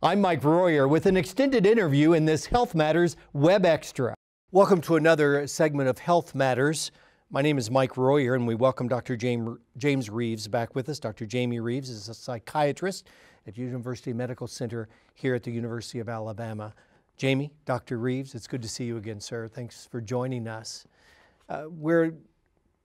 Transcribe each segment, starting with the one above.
I'm Mike Royer with an extended interview in this Health Matters Web Extra. Welcome to another segment of Health Matters. My name is Mike Royer, and we welcome Dr. James Reeves back with us. Dr. Jamie Reeves is a psychiatrist at University Medical Center here at the University of Alabama. Jamie, Dr. Reeves, it's good to see you again, sir. Thanks for joining us. Uh, we're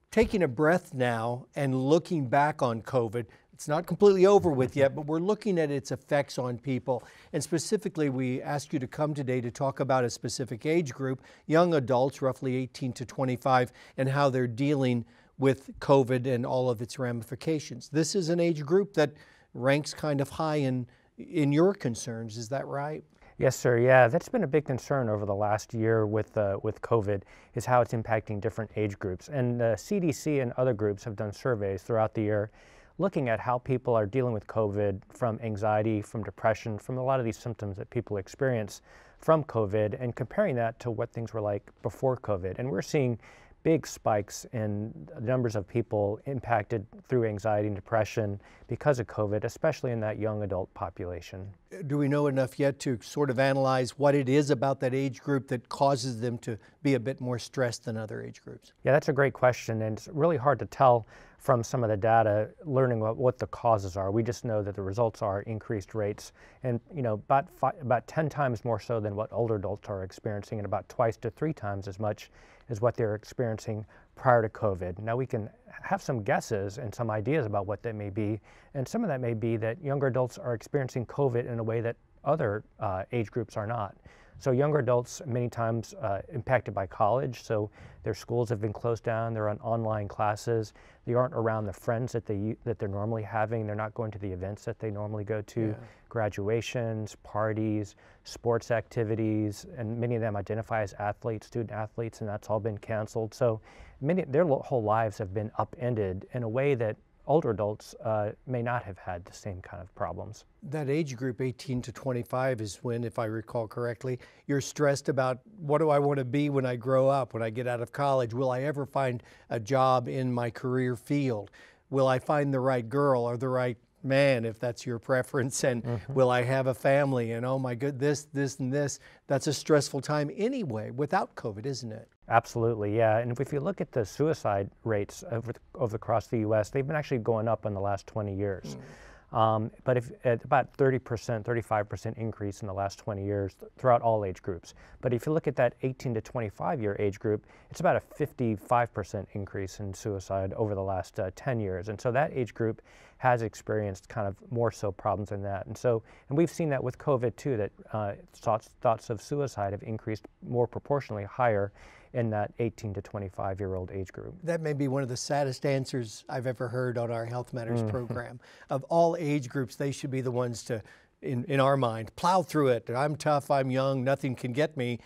taking a breath now and looking back on COVID it's not completely over with yet, but we're looking at its effects on people. And specifically, we ask you to come today to talk about a specific age group, young adults, roughly 18 to 25, and how they're dealing with COVID and all of its ramifications. This is an age group that ranks kind of high in, in your concerns. Is that right? Yes, sir. Yeah, that's been a big concern over the last year with uh, with COVID is how it's impacting different age groups. And the uh, CDC and other groups have done surveys throughout the year looking at how people are dealing with COVID from anxiety, from depression, from a lot of these symptoms that people experience from COVID, and comparing that to what things were like before COVID. And we're seeing big spikes in numbers of people impacted through anxiety and depression because of COVID, especially in that young adult population. Do we know enough yet to sort of analyze what it is about that age group that causes them to be a bit more stressed than other age groups? Yeah, that's a great question, and it's really hard to tell from some of the data learning what, what the causes are. We just know that the results are increased rates and you know about five, about 10 times more so than what older adults are experiencing and about twice to three times as much is what they're experiencing prior to COVID. Now we can have some guesses and some ideas about what that may be, and some of that may be that younger adults are experiencing COVID in a way that other uh, age groups are not. So younger adults many times uh, impacted by college, so their schools have been closed down, they're on online classes, they aren't around the friends that, they, that they're normally having, they're not going to the events that they normally go to, yeah. graduations, parties, sports activities, and many of them identify as athletes, student athletes, and that's all been canceled. So many, their whole lives have been upended in a way that older adults uh, may not have had the same kind of problems. That age group, 18 to 25, is when, if I recall correctly, you're stressed about what do I want to be when I grow up, when I get out of college? Will I ever find a job in my career field? Will I find the right girl or the right man if that's your preference and mm-hmm. will i have a family and oh my good this this and this that's a stressful time anyway without covid isn't it Absolutely, yeah. And if you look at the suicide rates over, over across the U.S., they've been actually going up in the last 20 years. Mm. Um, but if at about 30%, 35% increase in the last 20 years th throughout all age groups. But if you look at that 18 to 25 year age group, it's about a 55% increase in suicide over the last uh, 10 years. And so that age group has experienced kind of more so problems than that. And so, and we've seen that with COVID too, that uh, thoughts, thoughts of suicide have increased more proportionally higher in that 18 to 25 year old age group. That may be one of the saddest answers I've ever heard on our Health Matters mm. program. Of all age groups, they should be the ones to, in, in our mind, plow through it. I'm tough, I'm young, nothing can get me.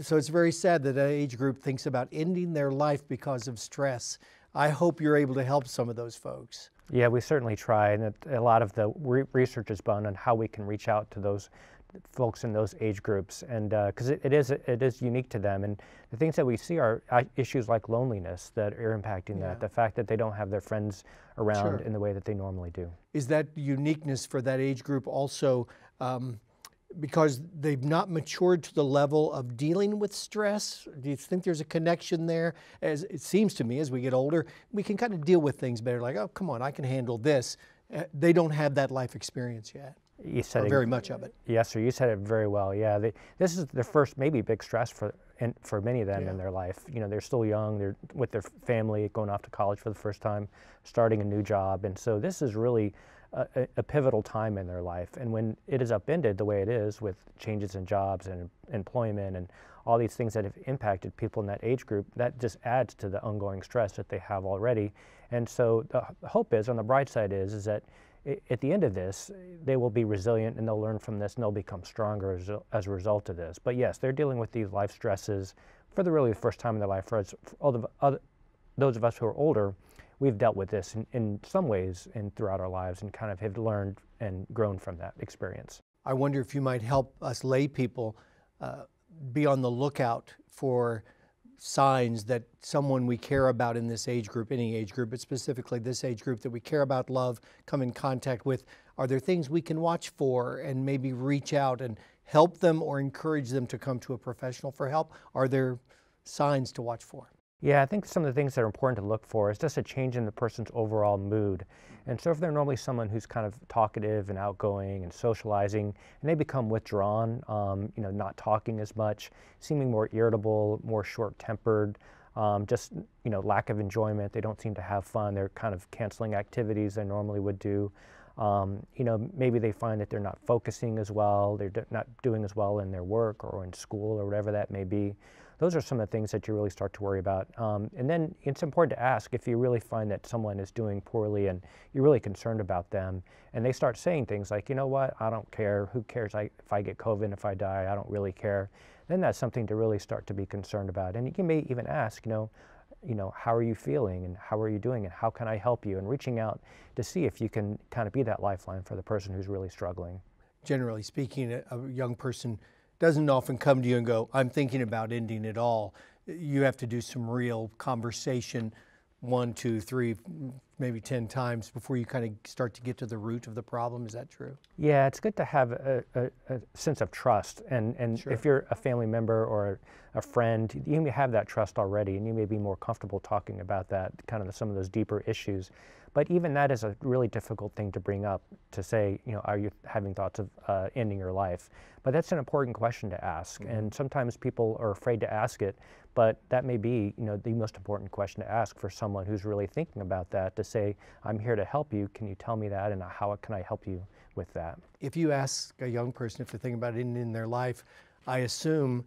So it's very sad that that age group thinks about ending their life because of stress. I hope you're able to help some of those folks. Yeah, we certainly try, and a lot of the re research is done on how we can reach out to those folks in those age groups, and because uh, it, it is it is unique to them. And the things that we see are uh, issues like loneliness that are impacting yeah. that. The fact that they don't have their friends around sure. in the way that they normally do. Is that uniqueness for that age group also? Um, because they've not matured to the level of dealing with stress? Do you think there's a connection there? As it seems to me, as we get older, we can kind of deal with things better. Like, oh, come on, I can handle this. Uh, they don't have that life experience yet you said it, very much of it. Yes, sir. You said it very well. Yeah, they, this is the first maybe big stress for and for many of them yeah. in their life. You know, they're still young. They're with their family, going off to college for the first time, starting a new job, and so this is really a, a pivotal time in their life. And when it is upended the way it is, with changes in jobs and employment and all these things that have impacted people in that age group, that just adds to the ongoing stress that they have already. And so the hope is, on the bright side, is is that at the end of this, they will be resilient and they'll learn from this and they'll become stronger as, as a result of this. But yes, they're dealing with these life stresses for the really the first time in their life. For, us, for all the, other, those of us who are older, we've dealt with this in, in some ways and throughout our lives and kind of have learned and grown from that experience. I wonder if you might help us lay people uh, be on the lookout for signs that someone we care about in this age group, any age group, but specifically this age group that we care about, love, come in contact with? Are there things we can watch for and maybe reach out and help them or encourage them to come to a professional for help? Are there signs to watch for? Yeah, I think some of the things that are important to look for is just a change in the person's overall mood. And so if they're normally someone who's kind of talkative and outgoing and socializing, and they become withdrawn, um, you know, not talking as much, seeming more irritable, more short-tempered, um, just, you know, lack of enjoyment. They don't seem to have fun. They're kind of canceling activities they normally would do. Um, you know, maybe they find that they're not focusing as well, they're not doing as well in their work or in school or whatever that may be those are some of the things that you really start to worry about. Um, and then it's important to ask if you really find that someone is doing poorly and you're really concerned about them, and they start saying things like, you know what, I don't care. Who cares I, if I get COVID, if I die? I don't really care. Then that's something to really start to be concerned about. And you may even ask, you know, you know, how are you feeling and how are you doing and how can I help you? And reaching out to see if you can kind of be that lifeline for the person who's really struggling. Generally speaking, a, a young person doesn't often come to you and go, I'm thinking about ending it all. You have to do some real conversation, one, two, three, maybe 10 times before you kind of start to get to the root of the problem. Is that true? Yeah, it's good to have a, a, a sense of trust. And, and sure. if you're a family member or a friend, you may have that trust already and you may be more comfortable talking about that, kind of some of those deeper issues. But even that is a really difficult thing to bring up to say, you know, are you having thoughts of uh, ending your life? But that's an important question to ask. Mm -hmm. And sometimes people are afraid to ask it, but that may be, you know, the most important question to ask for someone who's really thinking about that to say, I'm here to help you. Can you tell me that? And how can I help you with that? If you ask a young person if they're thinking about it in, in their life, I assume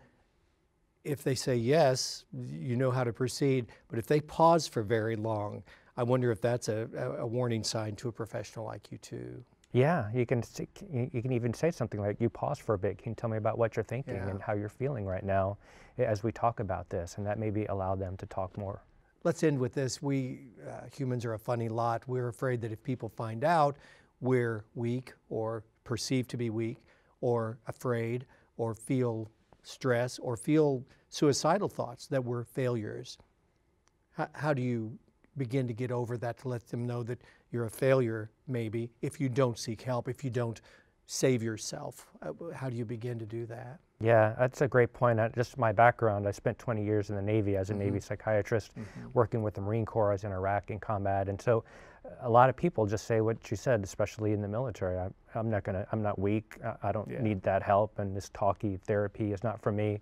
if they say yes, you know how to proceed. But if they pause for very long, I wonder if that's a, a warning sign to a professional like you too. Yeah, you can you can even say something like, "You pause for a bit. Can you tell me about what you're thinking yeah. and how you're feeling right now, as we talk about this?" And that maybe allow them to talk more let's end with this. We uh, humans are a funny lot. We're afraid that if people find out we're weak or perceived to be weak or afraid or feel stress or feel suicidal thoughts that we're failures, how do you begin to get over that to let them know that you're a failure maybe if you don't seek help, if you don't save yourself? Uh, how do you begin to do that? Yeah, that's a great point. just my background, I spent 20 years in the Navy as a mm -hmm. Navy mm-hmm. psychiatrist, mm -hmm. working with the Marine Corps. in Iraq in combat, and so a lot of people just say what you said, especially in the military. I, am not gonna, I'm not weak. I, I don't yeah. need that help, and this talky therapy is not for me.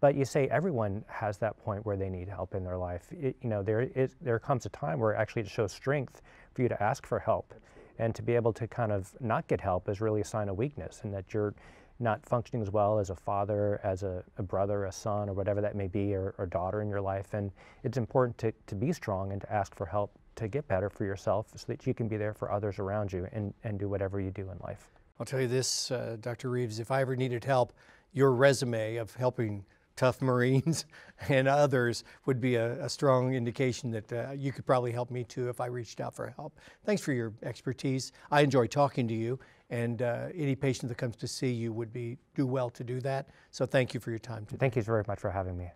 But you say everyone has that point where they need help in their life. It, you know, there is, there comes a time where actually it shows strength for you to ask for help. And to be able to kind of not get help is really a sign of weakness and that you're not functioning as well as a father, as a, a brother, a son, or whatever that may be, or, or daughter in your life. And it's important to, to be strong and to ask for help to get better for yourself so that you can be there for others around you and, and do whatever you do in life. I'll tell you this, uh, Dr. Reeves, if I ever needed help, your resume of helping tough Marines and others would be a, a strong indication that uh, you could probably help me too if I reached out for help. Thanks for your expertise. I enjoy talking to you and uh, any patient that comes to see you would be do well to do that. So thank you for your time today. Thank you very much for having me.